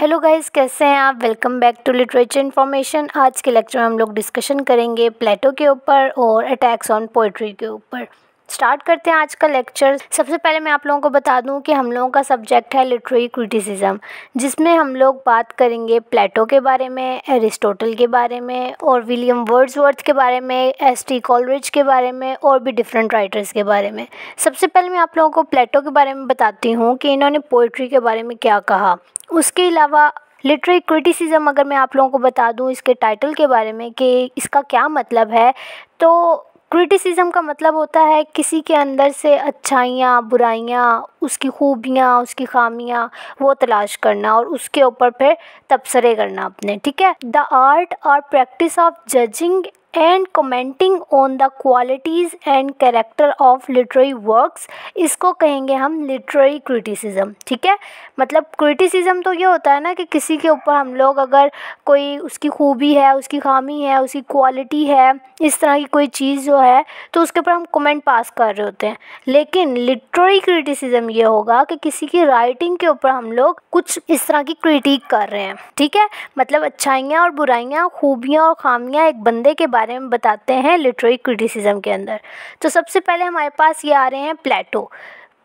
Hello guys कैसे हैं आप welcome back to literature information आज के लेक्चर में हम लोग डिस्कशन करेंगे प्लेटो के ऊपर और अटैक्स ऑन पोइट्री के ऊपर स्टार्ट करते हैं आज का लेक्चर सबसे पहले मैं आप लोगों को बता दूं कि हम लोगों का सब्जेक्ट है लिटरेरी क्रिटिसिज्म जिसमें हम लोग बात करेंगे प्लेटो के बारे में एरिस्टोटल के बारे में और विलियम वर्ड्सवर्थ के बारे में एस टी कॉलरिज के बारे में और भी डिफरेंट राइटर्स के बारे में सबसे पहले मैं आप लोगों को प्लेटो के बारे में बताती हूँ कि इन्होंने पोइट्री के बारे में क्या कहा उसके अलावा लिटरेरी क्रिटिसिज्म अगर मैं आप लोगों को बता दूं इसके टाइटल के बारे में कि इसका क्या मतलब है तो क्रिटिसिज्म का मतलब होता है किसी के अंदर से अच्छाइयाँ बुराइयाँ उसकी खूबियाँ उसकी खामियाँ वो तलाश करना और उसके ऊपर फिर तबसरे करना अपने ठीक है द आर्ट और practice of judging and commenting on the qualities and character of literary works इसको कहेंगे हम लिटरेरी क्रिटिसिज्म ठीक है मतलब क्रिटिसिज्म तो ये होता है ना कि किसी के ऊपर हम लोग अगर कोई उसकी खूबी है उसकी खामी है उसकी क्वालिटी है इस तरह की कोई चीज़ जो है तो उसके ऊपर हम कमेंट पास कर रहे होते हैं लेकिन लिटरेरी क्रिटिसिज्म ये होगा कि किसी की राइटिंग के ऊपर हम लोग कुछ इस तरह की क्रिटिक कर रहे हैं ठीक है मतलब अच्छाइयाँ और बुराइयाँ खूबियाँ और खामियाँ एक बंदे के बारे बारे में बताते हैं लिटरेरी क्रिटिसिज्म के अंदर तो सबसे पहले हमारे पास ये आ रहे हैं प्लेटो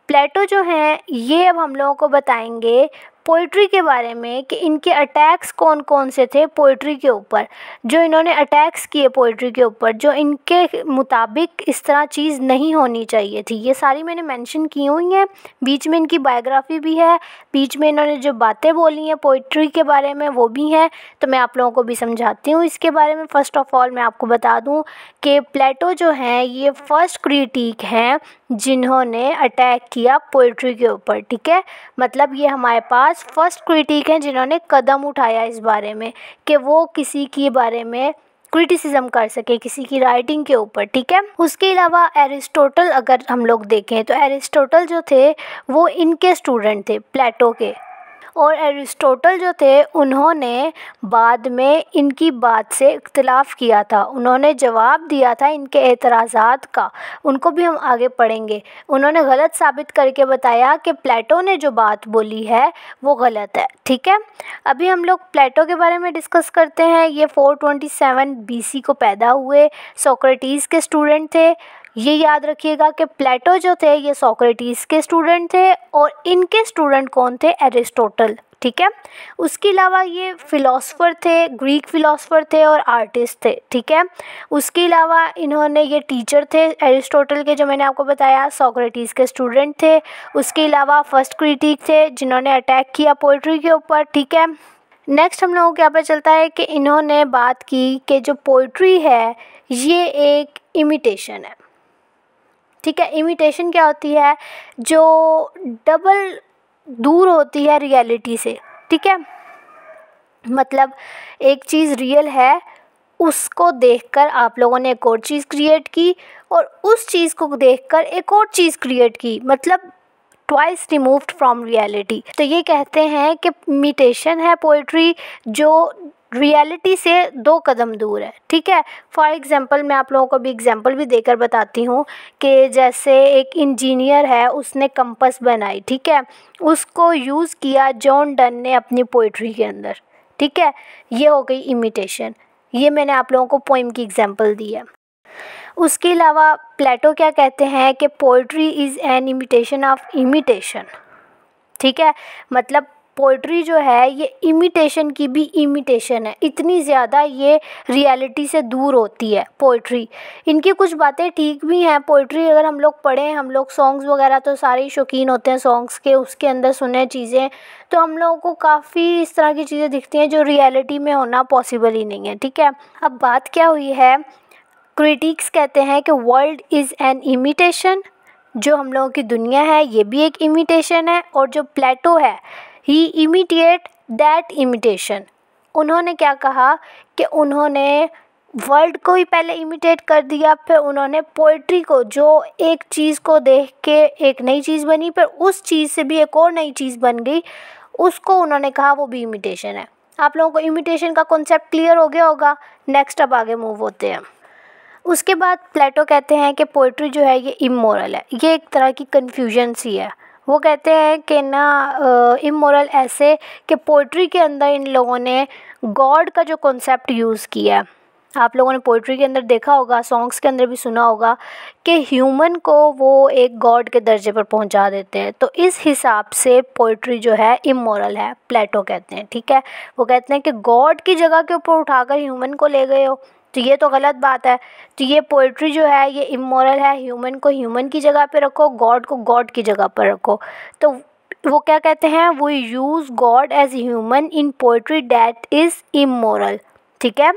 प्लेटो जो हैं ये अब हम लोगों को बताएंगे पोइट्री के बारे में कि इनके अटैक्स कौन कौन से थे पोइट्री के ऊपर जो इन्होंने अटैक्स किए पोइट्री के ऊपर जो इनके मुताबिक इस तरह चीज़ नहीं होनी चाहिए थी ये सारी मैंने मेंशन की हुई हैं बीच में इनकी बायोग्राफी भी है बीच में इन्होंने जो बातें बोली हैं पोइट्री के बारे में वो भी हैं तो मैं आप लोगों को भी समझाती हूँ इसके बारे में फ़र्स्ट ऑफ़ ऑल मैं आपको बता दूँ कि प्लेटो जो हैं ये फ़र्स्ट क्रिटिक हैं जिन्होंने अटैक किया पोइट्री के ऊपर ठीक है मतलब ये हमारे पास फ़र्स्ट क्रिटिक हैं जिन्होंने कदम उठाया इस बारे में कि वो किसी के बारे में क्रिटिसिज्म कर सके किसी की राइटिंग के ऊपर ठीक है उसके अलावा एरिस्टोटल अगर हम लोग देखें तो एरिस्टोटल जो थे वो इनके स्टूडेंट थे प्लेटो के और एरिस्टोटल जो थे उन्होंने बाद में इनकी बात से इख्तलाफ़ किया था उन्होंने जवाब दिया था इनके एतराज़ात का उनको भी हम आगे पढ़ेंगे उन्होंने गलत साबित करके बताया कि प्लेटो ने जो बात बोली है वो गलत है ठीक है अभी हम लोग प्लेटो के बारे में डिस्कस करते हैं ये 427 बीसी को पैदा हुए सोक्रेटीज़ के स्टूडेंट थे ये याद रखिएगा कि प्लेटो जो थे ये सोक्रेटिस के स्टूडेंट थे और इनके स्टूडेंट कौन थे एरिस्टोटल ठीक है उसके अलावा ये फ़िलासफ़र थे ग्रीक फ़िलासफ़र थे और आर्टिस्ट थे ठीक है उसके अलावा इन्होंने ये टीचर थे एरिस्टोटल के जो मैंने आपको बताया सोक्रेटिस के स्टूडेंट थे उसके अलावा फर्स्ट क्रिटिक थे जिन्होंने अटैक किया पोइट्री के ऊपर ठीक है नेक्स्ट हम लोगों को यहाँ पर चलता है कि इन्होंने बात की कि जो पोइट्री है ये एक इमिटेशन है ठीक है इमिटेशन क्या होती है जो डबल दूर होती है रियलिटी से ठीक है मतलब एक चीज़ रियल है उसको देखकर आप लोगों ने एक और चीज़ क्रिएट की और उस चीज़ को देखकर एक और चीज़ क्रिएट की मतलब ट्वाइस रिमूव्ड फ्रॉम रियलिटी तो ये कहते हैं कि मिटेशन है पोइट्री जो रियलिटी से दो कदम दूर है ठीक है फॉर एग्ज़ाम्पल मैं आप लोगों को भी एग्ज़ाम्पल भी देकर बताती हूँ कि जैसे एक इंजीनियर है उसने कंपस बनाई ठीक है उसको यूज़ किया जॉन डन ने अपनी पोइट्री के अंदर ठीक है ये हो गई इमिटेशन ये मैंने आप लोगों को पोइम की एग्ज़ाम्पल दी है उसके अलावा प्लेटो क्या कहते हैं कि poetry is an imitation of imitation ठीक है मतलब पोइट्री जो है ये इमिटेशन की भी इमिटेशन है इतनी ज़्यादा ये रियलिटी से दूर होती है पोइट्री इनकी कुछ बातें ठीक भी हैं पोइट्री अगर हम लोग पढ़ें हम लोग सॉन्ग्स वगैरह तो सारे ही शौकीन होते हैं सॉन्ग्स के उसके अंदर सुने चीज़ें तो हम लोगों को काफ़ी इस तरह की चीज़ें दिखती हैं जो रियलिटी में होना पॉसिबल ही नहीं है ठीक है अब बात क्या हुई है क्रिटिक्स कहते हैं कि वर्ल्ड इज़ एन इमिटेशन जो हम लोगों की दुनिया है ये भी एक इमिटेशन है और जो प्लेटो है ही इमिटिएट दैट इमिटेशन उन्होंने क्या कहा कि उन्होंने वर्ल्ड को ही पहले इमिटेट कर दिया फिर उन्होंने पोइट्री को जो एक चीज़ को देख के एक नई चीज़ बनी फिर उस चीज़ से भी एक और नई चीज़ बन गई उसको उन्होंने कहा वो भी इमिटेशन है आप लोगों को इमिटेशन का कॉन्सेप्ट क्लियर हो गया होगा नेक्स्ट अब आगे मूव होते हैं उसके बाद प्लेटो कहते हैं कि पोइट्री जो है ये इमोरल है ये एक तरह की कन्फ्यूजन सी है वो कहते हैं कि ना इमोरल ऐसे कि पोइट्री के अंदर इन लोगों ने गॉड का जो कॉन्सेप्ट यूज़ किया है आप लोगों ने पोइट्री के अंदर देखा होगा सॉन्ग्स के अंदर भी सुना होगा कि ह्यूमन को वो एक गॉड के दर्जे पर पहुंचा देते हैं तो इस हिसाब से पोइट्री जो है इमोरल है प्लेटो कहते हैं ठीक है वो कहते हैं कि गॉड की जगह के ऊपर उठाकर ह्यूमन को ले गए हो तो ये तो गलत बात है तो ये पोइट्री जो है ये इमोरल है ह्यूमन को ह्यूमन की जगह पे रखो गॉड को गॉड की जगह पर रखो तो वो क्या कहते हैं वो use God as human in poetry that is immoral ठीक है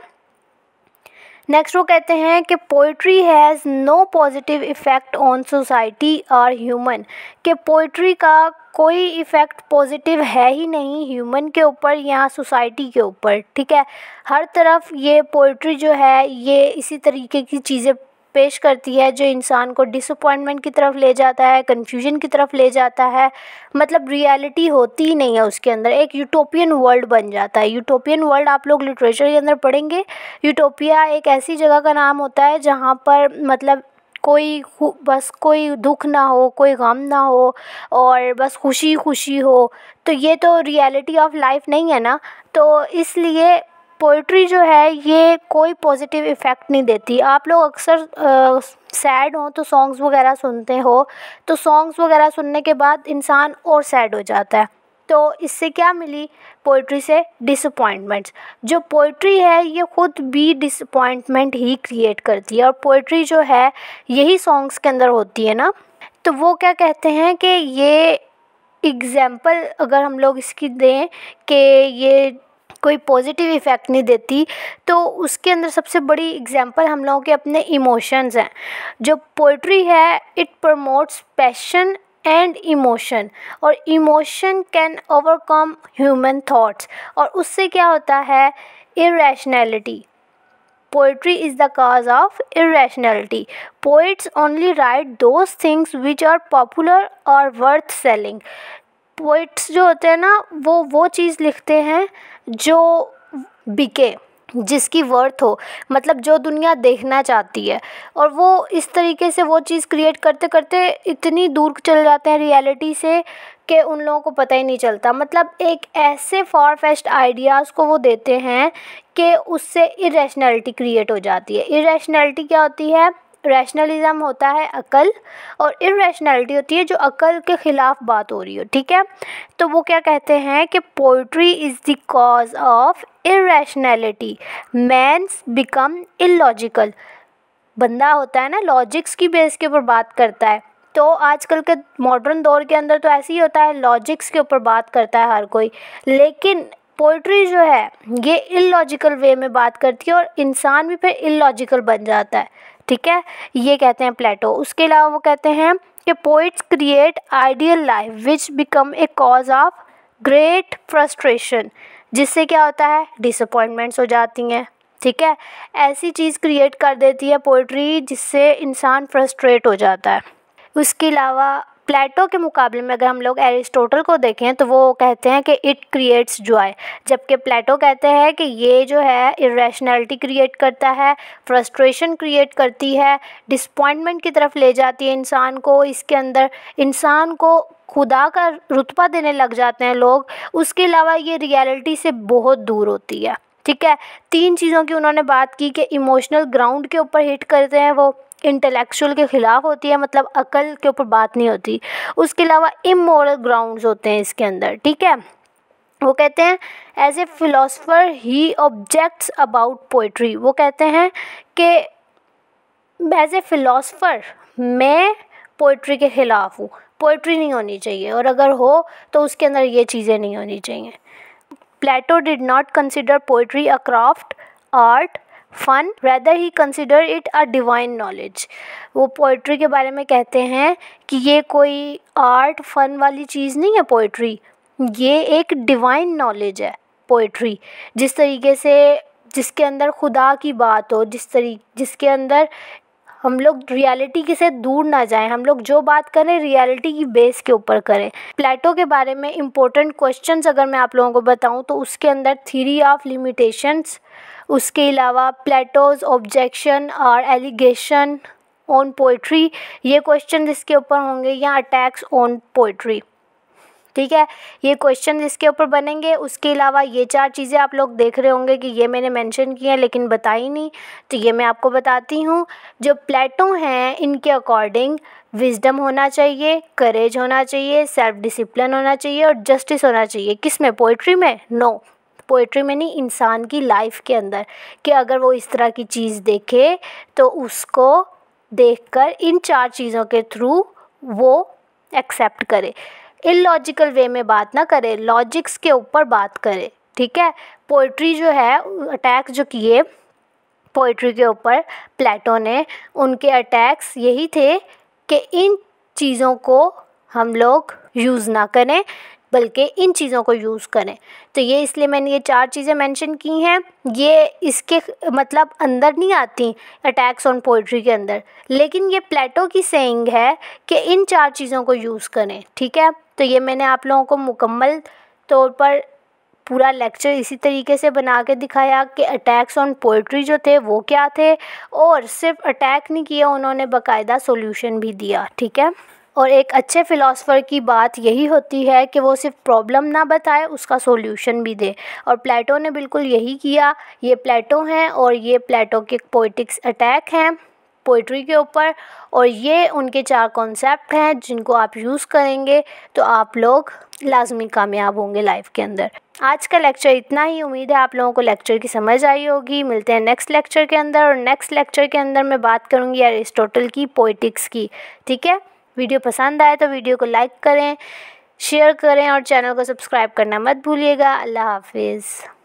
नेक्स्ट वो कहते हैं कि poetry has no positive effect on society और ह्यूमन कि पोइट्री का कोई इफ़ेक्ट पॉजिटिव है ही नहीं ह्यूमन के ऊपर या सोसाइटी के ऊपर ठीक है हर तरफ ये पोइट्री जो है ये इसी तरीके की चीज़ें पेश करती है जो इंसान को डिसअपॉइंटमेंट की तरफ ले जाता है कन्फ्यूजन की तरफ ले जाता है मतलब रियलिटी होती ही नहीं है उसके अंदर एक यूटोपियन वर्ल्ड बन जाता है यूटोपियन वर्ल्ड आप लोग लिटरेचर के अंदर पढ़ेंगे यूटोपिया एक ऐसी जगह का नाम होता है जहाँ पर मतलब कोई बस कोई दुख ना हो कोई गम ना हो और बस खुशी खुशी हो तो ये तो रियलिटी ऑफ लाइफ नहीं है ना तो इसलिए पोइट्री जो है ये कोई पॉजिटिव इफ़ेक्ट नहीं देती आप लोग अक्सर सैड हो तो सॉन्ग्स वगैरह सुनते हो तो सॉन्ग्स वगैरह सुनने के बाद इंसान और सैड हो जाता है तो इससे क्या मिली पोइट्री से डिसअपॉइंटमेंट्स जो पोइट्री है ये ख़ुद भी डिसअपॉइंटमेंट ही क्रिएट करती है और पोइट्री जो है यही सॉन्ग्स के अंदर होती है ना तो वो क्या कहते हैं कि ये एग्ज़ाम्पल अगर हम लोग इसकी दें कि ये कोई पॉजिटिव इफ़ेक्ट नहीं देती तो उसके अंदर सबसे बड़ी एग्जाम्पल हम लोगों के अपने इमोशंस हैं जो पोइट्री है it promotes passion and emotion और emotion can overcome human thoughts और उससे क्या होता है irrationality poetry is the cause of irrationality poets only write those things which are popular और वर्थ सेलिंग पोइट्स जो होते हैं ना वो वो चीज़ लिखते हैं जो बिके जिसकी वर्थ हो मतलब जो दुनिया देखना चाहती है और वो इस तरीके से वो चीज़ क्रिएट करते करते इतनी दूर चल जाते हैं रियलिटी से कि उन लोगों को पता ही नहीं चलता मतलब एक ऐसे फॉर फेस्ट आइडियाज़ को वो देते हैं कि उससे इरेशनैलिटी क्रिएट हो जाती है इरेशनैलिटी क्या होती है रैशनलिज़म होता है अकल और इरेशनैलिटी होती है जो अकल के ख़िलाफ़ बात हो रही हो ठीक है तो वो क्या कहते हैं कि poetry is the cause of irrationality man's become illogical बंदा होता है ना लॉजिक्स की बेस के ऊपर बात करता है तो आजकल के मॉडर्न दौर के अंदर तो ऐसे ही होता है लॉजिक्स के ऊपर बात करता है हर कोई लेकिन पोइट्री जो है ये इलॉजिकल वे में बात करती है और इंसान भी फिर इलॉजिकल बन जाता है ठीक है ये कहते हैं प्लेटो उसके अलावा वो कहते हैं कि poets create ideal life which become a cause of great frustration जिससे क्या होता है डिसअपॉइंटमेंट्स हो जाती हैं ठीक है ऐसी चीज़ क्रिएट कर देती है पोइट्री जिससे इंसान फ्रस्ट्रेट हो जाता है उसके अलावा प्लेटो के मुकाबले में अगर हम लोग एरिस्टोटल को देखें तो वो कहते हैं कि इट क्रिएट्स जॉय जबकि प्लेटो कहते हैं कि ये जो है इरेशनैलिटी क्रिएट करता है फ्रस्ट्रेशन क्रिएट करती है डिसपॉइंटमेंट की तरफ ले जाती है इंसान को इसके अंदर इंसान को खुदा का रुतबा देने लग जाते हैं लोग उसके अलावा ये रियलिटी से बहुत दूर होती है ठीक है तीन चीज़ों की उन्होंने बात की कि इमोशनल ग्राउंड के ऊपर हिट करते हैं वो इंटेलेक्चुअल के ख़िलाफ़ होती है मतलब अकल के ऊपर बात नहीं होती उसके अलावा इमोरल ग्राउंड्स होते हैं इसके अंदर ठीक है वो कहते हैं as a philosopher he objects about poetry वो कहते हैं कि एज ए फिलोसफर मैं पोइट्री के ख़िलाफ़ हूँ पोइट्री नहीं होनी चाहिए और अगर हो तो उसके अंदर ये चीज़ें नहीं होनी चाहिए Plato did not consider poetry a craft art fun rather he consider it a divine knowledge वो पोइट्री के बारे में कहते हैं कि ये कोई आर्ट फन वाली चीज़ नहीं है पोइट्री ये एक डिवाइन नॉलेज है पोइट्री जिस तरीके से जिसके अंदर खुदा की बात हो जिस तरी जिसके अंदर हम लोग रियलिटी के से दूर ना जाएं हम लोग जो बात करें रियलिटी की बेस के ऊपर करें प्लेटो के बारे में इम्पोर्टेंट क्वेश्चंस अगर मैं आप लोगों को बताऊं तो उसके अंदर थीरी ऑफ लिमिटेशंस उसके अलावा प्लेटोज़ ऑब्जेक्शन और एलिगेशन ऑन पोइट्री ये क्वेश्चन इसके ऊपर होंगे या अटैक्स ऑन पोइट्री ठीक है ये क्वेश्चन इसके ऊपर बनेंगे उसके अलावा ये चार चीज़ें आप लोग देख रहे होंगे कि ये मैंने मेंशन की हैं लेकिन बताई नहीं तो ये मैं आपको बताती हूँ जो प्लेटो हैं इनके अकॉर्डिंग विजडम होना चाहिए करेज होना चाहिए सेल्फ डिसिप्लिन होना चाहिए और जस्टिस होना चाहिए किस में पोइट्री में नो no. पोइट्री में नहीं इंसान की लाइफ के अंदर कि अगर वो इस तरह की चीज़ देखे तो उसको देखकर इन चार चीज़ों के थ्रू वो एक्सेप्ट करे इलॉजिकल वे में बात ना करे लॉजिक्स के ऊपर बात करे ठीक है पोइट्री जो है अटैक जो किए पोइट्री के ऊपर प्लेटो ने उनके अटैक्स यही थे कि इन चीज़ों को हम लोग यूज़ ना करें बल्कि इन चीज़ों को यूज़ करें तो ये इसलिए मैंने ये चार चीज़ें मेंशन की हैं ये इसके मतलब अंदर नहीं आती अटैक्स ऑन पोइट्री के अंदर लेकिन ये प्लेटो की सेंग है कि इन चार चीज़ों को यूज़ करें ठीक है तो ये मैंने आप लोगों को मुकम्मल तौर पर पूरा लेक्चर इसी तरीके से बना के दिखाया कि अटैक्स ऑन पोइट्री जो थे वो क्या थे और सिर्फ अटैक नहीं किया उन्होंने बाकायदा सोल्यूशन भी दिया ठीक है और एक अच्छे फ़िलासफ़र की बात यही होती है कि वो सिर्फ प्रॉब्लम ना बताए उसका सॉल्यूशन भी दे और प्लेटो ने बिल्कुल यही किया ये प्लेटो हैं और ये प्लेटो के पोइटिक्स अटैक हैं पोइट्री के ऊपर और ये उनके चार कॉन्सेप्ट हैं जिनको आप यूज़ करेंगे तो आप लोग लाजमी कामयाब होंगे लाइफ के अंदर आज का लेक्चर इतना ही उम्मीद है आप लोगों को लेक्चर की समझ आई होगी मिलते हैं नेक्स्ट लेक्चर के अंदर और नेक्स्ट लेक्चर के अंदर मैं बात करूँगी एरिस्टोटल की पोइटिक्स की ठीक है वीडियो पसंद आए तो वीडियो को लाइक करें शेयर करें और चैनल को सब्सक्राइब करना मत भूलिएगा अल्लाह हाफिज़